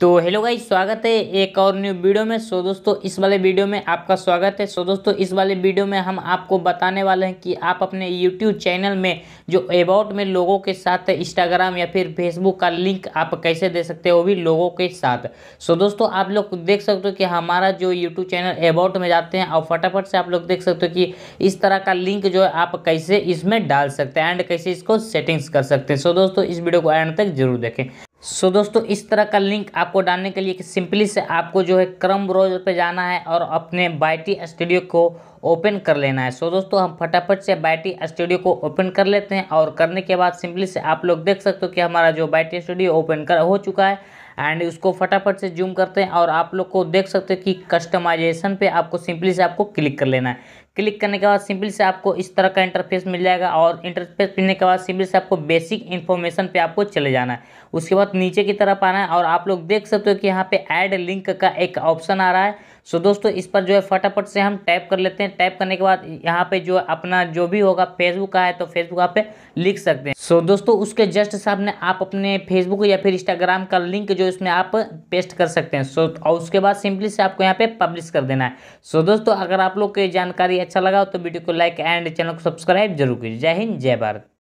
तो हेलो गाई स्वागत है एक और न्यू वीडियो में सो दोस्तों इस वाले वीडियो में आपका स्वागत है सो दोस्तों इस वाले वीडियो में हम आपको बताने वाले हैं कि आप अपने यूट्यूब चैनल में जो अबाउट में लोगों के साथ इंस्टाग्राम या फिर फेसबुक का लिंक आप कैसे दे सकते हो भी लोगों के साथ सो दोस्तों आप लोग देख सकते हो कि हमारा जो यूट्यूब चैनल अबाउट में जाते हैं और फटाफट से आप लोग देख सकते हो कि इस तरह का लिंक जो है आप कैसे इसमें डाल सकते हैं एंड कैसे इसको सेटिंग्स कर सकते हैं सो दोस्तों इस वीडियो को एंड तक जरूर देखें सो so, दोस्तों इस तरह का लिंक आपको डालने के लिए कि सिंपली से आपको जो है क्रम ब्राउजर पे जाना है और अपने बाइटी स्टूडियो को ओपन कर लेना है सो so, दोस्तों हम फटाफट से बाइटी स्टूडियो को ओपन कर लेते हैं और करने के बाद सिंपली से आप लोग देख सकते हो कि हमारा जो बाइटी स्टूडियो ओपन कर हो चुका है एंड उसको फटाफट से जूम करते हैं और आप लोग को देख सकते हो कि कस्टमाइजेशन पे आपको सिंपली से आपको क्लिक कर लेना है क्लिक करने के बाद सिंपल से आपको इस तरह का इंटरफेस मिल जाएगा और इंटरफेस मिलने के बाद सिंपल से आपको बेसिक इन्फॉर्मेशन पे आपको चले जाना है उसके बाद नीचे की तरफ आना है और आप लोग देख सकते हो कि यहाँ पे ऐड लिंक का एक ऑप्शन आ रहा है सो दोस्तों इस पर जो है फटाफट से हम टाइप कर लेते हैं टाइप करने के बाद यहाँ पे जो अपना जो भी होगा फेसबुक का है तो फेसबुक आप पे लिख सकते हैं सो दोस्तों उसके जस्ट सामने आप अपने फेसबुक या फिर इंस्टाग्राम का लिंक जो इसमें आप पेस्ट कर सकते हैं सो और उसके बाद सिंपली से आपको यहाँ पे पब्लिश कर देना है सो दोस्तों अगर आप लोग की जानकारी अच्छा लगा तो वीडियो को लाइक एंड चैनल को सब्सक्राइब जरूर कीजिए जय हिंद जय भारत